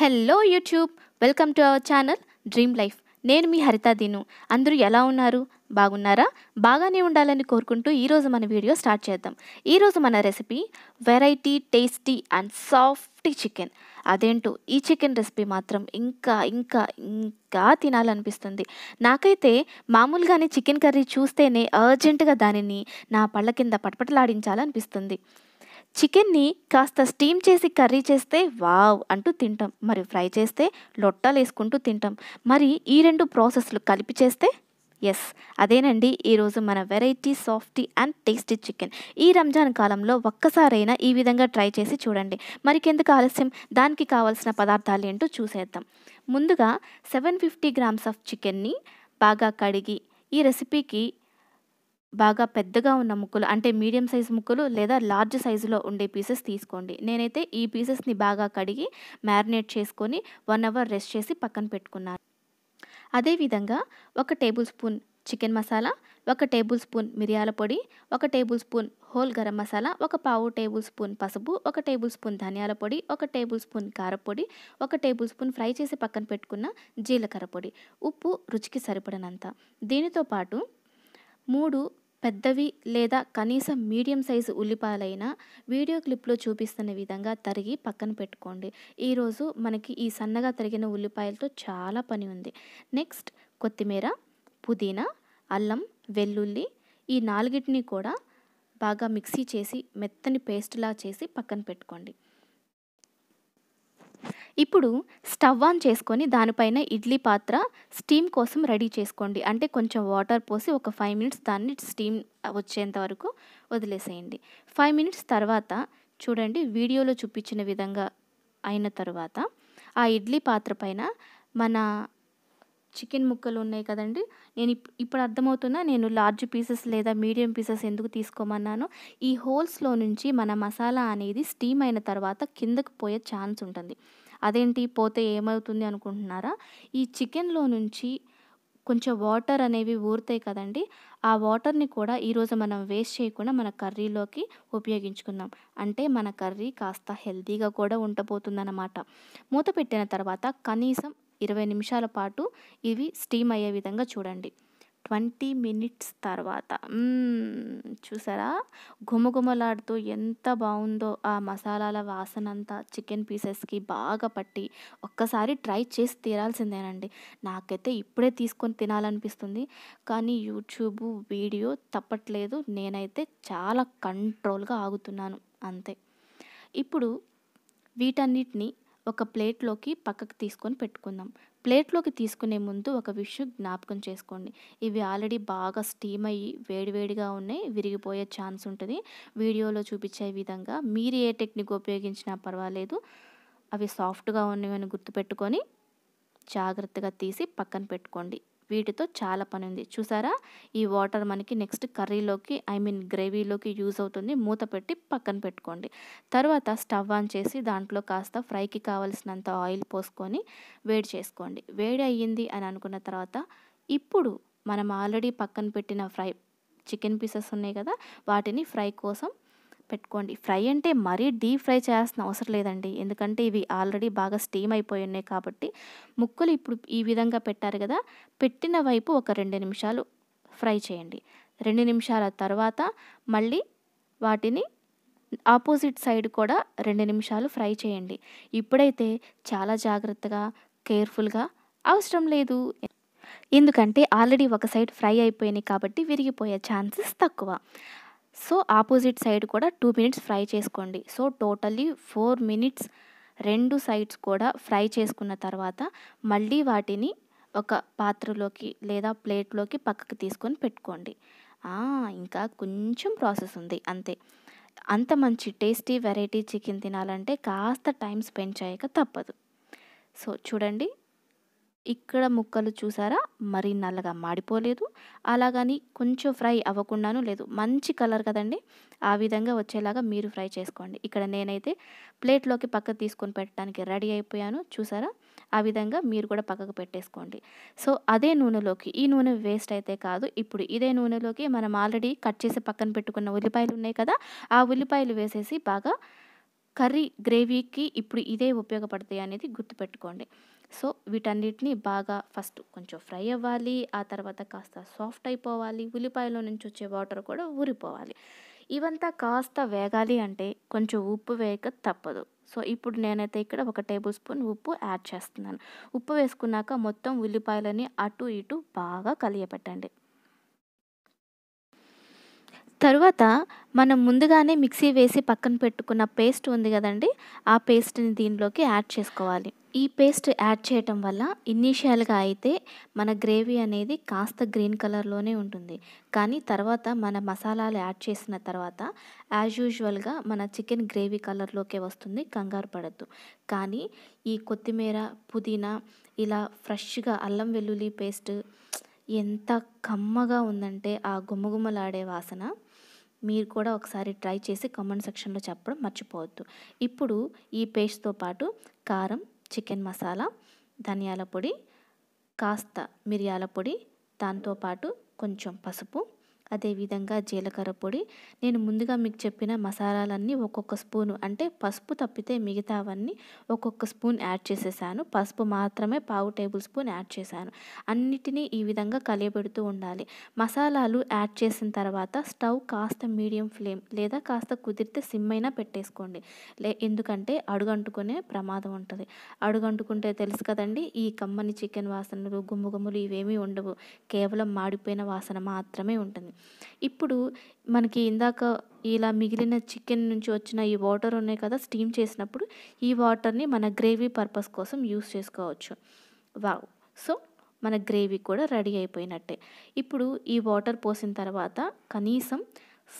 hello YouTube welcome to our channel dream life నేను మీ హరిత దీను అందరూ ఎలా ఉన్నారు బాగున్నారా బాగానే ఉండాలని కోరుకుంటూ ఈరోజు మన వీడియో స్టార్ట్ చేద్దాం ఈరోజు మన recipe variety tasty and soft chicken అదేంటో ఈ చికెన్ రెసిపీ మాత్రం ఇంకా ఇంకా ఇంకా తినాలనిపిస్తుంది నాకైతే మామూలుగానే చికెన్ కర్రీ చూస్తేనే అర్జెంటుగా దానిని నా పళ్ళ కింద పటపటలాడించాలనిపిస్తుంది చికెన్ని కాస్త స్టీమ్ చేసి కర్రీ చేస్తే వావ్ అంటూ తింటాం మరి ఫ్రై చేస్తే లొట్టలు వేసుకుంటూ తింటాం మరి ఈ రెండు ప్రాసెస్లు కలిపి చేస్తే ఎస్ అదేనండి ఈరోజు మన variety softy and tasty chicken ఈ రంజాన్ కాలంలో ఒక్కసారైనా ఈ విధంగా ట్రై చేసి చూడండి మరికెందుకు ఆలస్యం దానికి కావాల్సిన పదార్థాలు ఏంటో చూసేద్దాం ముందుగా సెవెన్ ఫిఫ్టీ గ్రామ్స్ ఆఫ్ చికెన్ని బాగా కడిగి ఈ రెసిపీకి బాగా పెద్దగా ఉన్న ముక్కలు అంటే మీడియం సైజ్ ముక్కలు లేదా లార్జ్ సైజులో ఉండే పీసెస్ తీసుకోండి నేనైతే ఈ పీసెస్ని బాగా కడిగి మ్యారినేట్ చేసుకొని వన్ అవర్ రెస్ట్ చేసి పక్కన పెట్టుకున్నాను అదేవిధంగా ఒక టేబుల్ స్పూన్ చికెన్ మసాలా ఒక టేబుల్ స్పూన్ మిరియాల పొడి ఒక table spoon whole garam masala ఒక పావు టేబుల్ స్పూన్ పసుపు ఒక టేబుల్ స్పూన్ ధనియాల పొడి ఒక టేబుల్ స్పూన్ కారపొడి ఒక టేబుల్ స్పూన్ ఫ్రై చేసి పక్కన పెట్టుకున్న జీలకర్ర పొడి ఉప్పు రుచికి సరిపడినంత దీనితో పాటు మూడు పెద్దవి లేదా కనీసం మీడియం సైజు ఉల్లిపాయలైనా వీడియో క్లిప్లో చూపిస్తున్న విధంగా తరిగి పక్కన పెట్టుకోండి ఈరోజు మనకి ఈ సన్నగా తరిగిన ఉల్లిపాయలతో చాలా పని ఉంది నెక్స్ట్ కొత్తిమీర పుదీనా అల్లం వెల్లుల్లి ఈ నాలుగిటిని కూడా బాగా మిక్సీ చేసి మెత్తని పేస్ట్లా చేసి పక్కన పెట్టుకోండి ఇప్పుడు స్టవ్ ఆన్ చేసుకొని దానిపైన ఇడ్లీ పాత్ర స్టీమ్ కోసం రెడీ చేసుకోండి అంటే కొంచెం వాటర్ పోసి ఒక ఫైవ్ మినిట్స్ దాన్ని స్టీమ్ వచ్చేంత వరకు వదిలేసేయండి ఫైవ్ మినిట్స్ తర్వాత చూడండి వీడియోలో చూపించిన విధంగా అయిన తర్వాత ఆ ఇడ్లీ పాత్ర పైన మన చికెన్ ముక్కలు ఉన్నాయి కదండి నేను ఇప్పుడు అర్థమవుతున్నా నేను లార్జ్ పీసెస్ లేదా మీడియం పీసెస్ ఎందుకు తీసుకోమన్నాను ఈ హోల్స్లో నుంచి మన మసాలా అనేది స్టీమ్ అయిన తర్వాత కిందకు పోయే ఛాన్స్ ఉంటుంది అదేంటి పోతే ఏమవుతుంది అనుకుంటున్నారా ఈ చికెన్లో నుంచి కొంచెం వాటర్ అనేవి ఊరుతాయి కదండి ఆ వాటర్ని కూడా ఈరోజు మనం వేస్ట్ చేయకుండా మన కర్రీలోకి ఉపయోగించుకుందాం అంటే మన కర్రీ కాస్త హెల్తీగా కూడా ఉండబోతుందన్నమాట మూత పెట్టిన తర్వాత కనీసం ఇరవై నిమిషాల పాటు ఇవి స్టీమ్ అయ్యే విధంగా చూడండి ట్వంటీ మినిట్స్ తర్వాత చూసారా గుమగుమలాడుతూ ఎంత బాగుందో ఆ మసాలాల వాసన అంతా చికెన్ పీసెస్కి బాగా పట్టి ఒక్కసారి ట్రై చేసి తీరాల్సిందేనండి నాకైతే ఇప్పుడే తీసుకొని తినాలనిపిస్తుంది కానీ యూట్యూబ్ వీడియో తప్పట్లేదు నేనైతే చాలా కంట్రోల్గా ఆగుతున్నాను అంతే ఇప్పుడు వీటన్నిటిని ఒక ప్లేట్లోకి పక్కకు తీసుకొని పెట్టుకుందాం ప్లేట్లోకి తీసుకునే ముందు ఒక విషయం జ్ఞాపకం చేసుకోండి ఇవి ఆల్రెడీ బాగా స్టీమ్ అయ్యి వేడివేడిగా ఉన్నాయి విరిగిపోయే ఛాన్స్ ఉంటుంది వీడియోలో చూపించే విధంగా మీరు ఏ టెక్నిక్ ఉపయోగించినా పర్వాలేదు అవి సాఫ్ట్గా ఉన్నాయని గుర్తుపెట్టుకొని జాగ్రత్తగా తీసి పక్కన పెట్టుకోండి వీటితో చాలా పని ఉంది చూసారా ఈ వాటర్ మనకి నెక్స్ట్ కర్రీలోకి ఐ మీన్ గ్రేవీలోకి యూజ్ అవుతుంది మూత పెట్టి పక్కన పెట్టుకోండి తర్వాత స్టవ్ ఆన్ చేసి దాంట్లో కాస్త ఫ్రైకి కావలసినంత ఆయిల్ పోసుకొని వేడి చేసుకోండి వేడి అయ్యింది అని అనుకున్న తర్వాత ఇప్పుడు మనం ఆల్రెడీ పక్కన పెట్టిన ఫ్రై చికెన్ పీసెస్ ఉన్నాయి కదా వాటిని ఫ్రై కోసం పెట్టుకోండి ఫ్రై అంటే మరీ డీప్ ఫ్రై చేయాల్సిన అవసరం లేదండి ఎందుకంటే ఇవి ఆల్రెడీ బాగా స్టీమ్ అయిపోయి ఉన్నాయి కాబట్టి ముక్కలు ఇప్పుడు ఈ విధంగా పెట్టారు కదా పెట్టిన వైపు ఒక రెండు నిమిషాలు ఫ్రై చేయండి రెండు నిమిషాల తర్వాత మళ్ళీ వాటిని ఆపోజిట్ సైడ్ కూడా రెండు నిమిషాలు ఫ్రై చేయండి ఇప్పుడైతే చాలా జాగ్రత్తగా కేర్ఫుల్గా అవసరం లేదు ఎందుకంటే ఆల్రెడీ ఒక సైడ్ ఫ్రై అయిపోయినాయి కాబట్టి విరిగిపోయే ఛాన్సెస్ తక్కువ సో ఆపోజిట్ సైడ్ కూడా టూ మినిట్స్ ఫ్రై చేసుకోండి సో టోటల్లీ ఫోర్ మినిట్స్ రెండు సైడ్స్ కూడా ఫ్రై చేసుకున్న తర్వాత మళ్ళీ వాటిని ఒక పాత్రలోకి లేదా ప్లేట్లోకి పక్కకు తీసుకొని పెట్టుకోండి ఇంకా కొంచెం ప్రాసెస్ ఉంది అంతే అంత మంచి టేస్టీ వెరైటీ చికెన్ తినాలంటే కాస్త టైం స్పెండ్ చేయక తప్పదు సో చూడండి ఇక్కడ ముక్కలు చూసారా మరీ నల్లగా మాడిపోలేదు అలాగని కొంచెం ఫ్రై అవ్వకుండాను లేదు మంచి కలర్ కదండి ఆ విధంగా వచ్చేలాగా మీరు ఫ్రై చేసుకోండి ఇక్కడ నేనైతే ప్లేట్లోకి పక్కకు తీసుకొని పెట్టడానికి రెడీ అయిపోయాను చూసారా ఆ విధంగా మీరు కూడా పక్కకు పెట్టేసుకోండి సో అదే నూనెలోకి ఈ నూనె వేస్ట్ అయితే కాదు ఇప్పుడు ఇదే నూనెలోకి మనం ఆల్రెడీ కట్ చేసి పక్కన పెట్టుకున్న ఉల్లిపాయలు ఉన్నాయి కదా ఆ ఉల్లిపాయలు వేసేసి బాగా కర్రీ గ్రేవీకి ఇప్పుడు ఇదే ఉపయోగపడతాయి అనేది గుర్తుపెట్టుకోండి సో వీటన్నిటిని బాగా ఫస్ట్ కొంచెం ఫ్రై అవ్వాలి ఆ తర్వాత కాస్త సాఫ్ట్ అయిపోవాలి ఉల్లిపాయలో నుంచి వచ్చే వాటర్ కూడా ఊరిపోవాలి ఇవంతా కాస్త వేగాలి అంటే కొంచెం ఉప్పు వేయక తప్పదు సో ఇప్పుడు నేనైతే ఇక్కడ ఒక టేబుల్ స్పూన్ ఉప్పు యాడ్ చేస్తున్నాను ఉప్పు వేసుకున్నాక మొత్తం ఉల్లిపాయలని అటు ఇటు బాగా కలియపెట్టండి తరువాత మనం ముందుగానే మిక్సీ వేసి పక్కన పెట్టుకున్న పేస్ట్ ఉంది కదండి ఆ పేస్ట్ని దీనిలోకి యాడ్ చేసుకోవాలి ఈ పేస్ట్ యాడ్ చేయటం వల్ల ఇనీషియల్గా అయితే మన గ్రేవీ అనేది కాస్త గ్రీన్ కలర్లోనే ఉంటుంది కానీ తర్వాత మన మసాలాలు యాడ్ చేసిన తర్వాత యాజ్ యూజువల్గా మన చికెన్ గ్రేవీ కలర్లోకే వస్తుంది కంగారు పడద్దు కానీ ఈ కొత్తిమీర పుదీనా ఇలా ఫ్రెష్గా అల్లం వెల్లుల్లి పేస్ట్ ఎంత కమ్మగా ఉందంటే ఆ గుమ్మగుమ్మలాడే వాసన మీరు కూడా ఒకసారి ట్రై చేసి కామెంట్ సెక్షన్లో చెప్పడం మర్చిపోవద్దు ఇప్పుడు ఈ పేస్ట్తో పాటు కారం చికెన్ మసాలా ధనియాల పొడి కాస్త మిరియాల పొడి దాంతోపాటు కొంచెం పసుపు అదేవిధంగా జీలకర్ర పొడి నేను ముందుగా మీకు చెప్పిన మసాలాలన్నీ ఒక్కొక్క స్పూను అంటే పసుపు తప్పితే మిగతావన్నీ ఒక్కొక్క స్పూన్ యాడ్ చేసేసాను పసుపు మాత్రమే పావు టేబుల్ స్పూన్ యాడ్ చేశాను అన్నిటినీ ఈ విధంగా కలియబెడుతూ ఉండాలి మసాలాలు యాడ్ చేసిన తర్వాత స్టవ్ కాస్త మీడియం ఫ్లేమ్ లేదా కాస్త కుదిరితే సిమ్ అయినా పెట్టేసుకోండి లే ఎందుకంటే అడుగంటుకునే ప్రమాదం ఉంటుంది అడుగంటుకుంటే తెలుసు కదండి ఈ కమ్మని చికెన్ వాసనలు గుమ్ములు ఇవేమీ ఉండవు కేవలం మాడిపోయిన వాసన మాత్రమే ఉంటుంది ఇప్పుడు మనకి ఇందాక ఇలా మిగిలిన చికెన్ నుంచి వచ్చిన ఈ వాటర్ ఉన్నాయి కదా స్టీమ్ చేసినప్పుడు ఈ వాటర్ని మన గ్రేవీ పర్పస్ కోసం యూస్ చేసుకోవచ్చు వావ్ సో మన గ్రేవీ కూడా రెడీ అయిపోయినట్టే ఇప్పుడు ఈ వాటర్ పోసిన తర్వాత కనీసం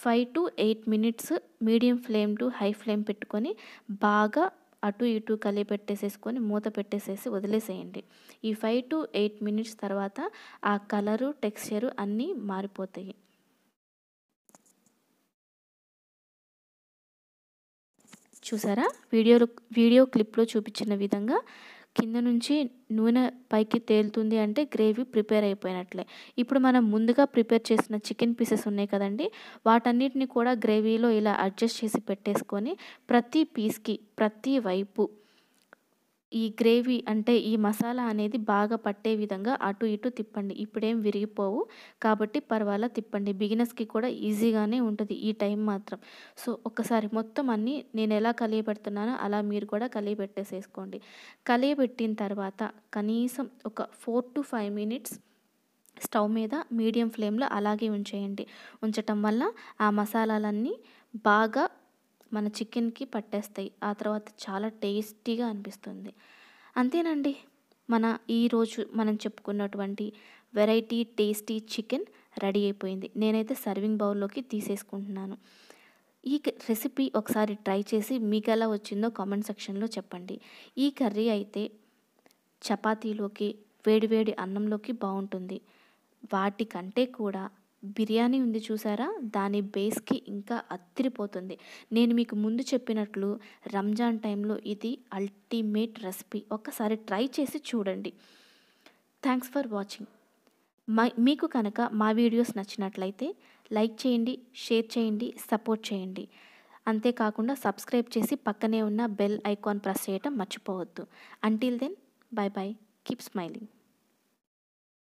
five to eight minutes medium flame to high flame పెట్టుకొని బాగా అటు ఇటు కలిపి పెట్టేసేసుకొని మూత పెట్టేసేసి వదిలేసేయండి ఈ ఫైవ్ టు ఎయిట్ మినిట్స్ తర్వాత ఆ కలరు టెక్స్చరు అన్నీ మారిపోతాయి చూసారా వీడియోలో వీడియో క్లిప్లో చూపించిన విధంగా కింద నుంచి నూనె పైకి తేలుతుంది అంటే గ్రేవీ ప్రిపేర్ అయిపోయినట్లే ఇప్పుడు మనం ముందుగా ప్రిపేర్ చేసిన చికెన్ పీసెస్ ఉన్నాయి కదండి వాటన్నిటిని కూడా గ్రేవీలో ఇలా అడ్జస్ట్ చేసి పెట్టేసుకొని ప్రతి పీస్కి ప్రతి వైపు ఈ గ్రేవీ అంటే ఈ మసాలా అనేది బాగా పట్టే విధంగా అటు ఇటు తిప్పండి ఇప్పుడేం విరిగిపోవు కాబట్టి పర్వాలా తిప్పండి బిగినర్స్కి కూడా ఈజీగానే ఉంటుంది ఈ టైం మాత్రం సో ఒకసారి మొత్తం అన్నీ నేను ఎలా కలియబెడుతున్నానో అలా మీరు కూడా కలియబెట్టేసేసుకోండి కలియబెట్టిన తర్వాత కనీసం ఒక four to five minutes stove మీద మీడియం ఫ్లేమ్లో అలాగే ఉంచేయండి ఉంచటం వల్ల ఆ మసాలాలన్నీ బాగా మన చికెన్కి పట్టేస్తాయి ఆ తర్వాత చాలా టేస్టీగా అనిపిస్తుంది అంతేనండి మన ఈరోజు మనం చెప్పుకున్నటువంటి వెరైటీ టేస్టీ చికెన్ రెడీ అయిపోయింది నేనైతే సర్వింగ్ బౌల్లోకి తీసేసుకుంటున్నాను ఈ రెసిపీ ఒకసారి ట్రై చేసి మీకు ఎలా వచ్చిందో కామెంట్ సెక్షన్లో చెప్పండి ఈ కర్రీ అయితే చపాతీలోకి వేడివేడి అన్నంలోకి బాగుంటుంది వాటికంటే కూడా బిర్యానీ ఉంది చూసారా దాని బేస్కి ఇంకా అత్తిరిపోతుంది నేను మీకు ముందు చెప్పినట్లు రంజాన్ టైంలో ఇది అల్టిమేట్ రెసిపీ ఒక్కసారి ట్రై చేసి చూడండి థ్యాంక్స్ ఫర్ వాచింగ్ మీకు కనుక మా వీడియోస్ నచ్చినట్లయితే లైక్ చేయండి షేర్ చేయండి సపోర్ట్ చేయండి అంతేకాకుండా సబ్స్క్రైబ్ చేసి పక్కనే ఉన్న బెల్ ఐకాన్ ప్రెస్ చేయటం మర్చిపోవద్దు until then bye bye keep smiling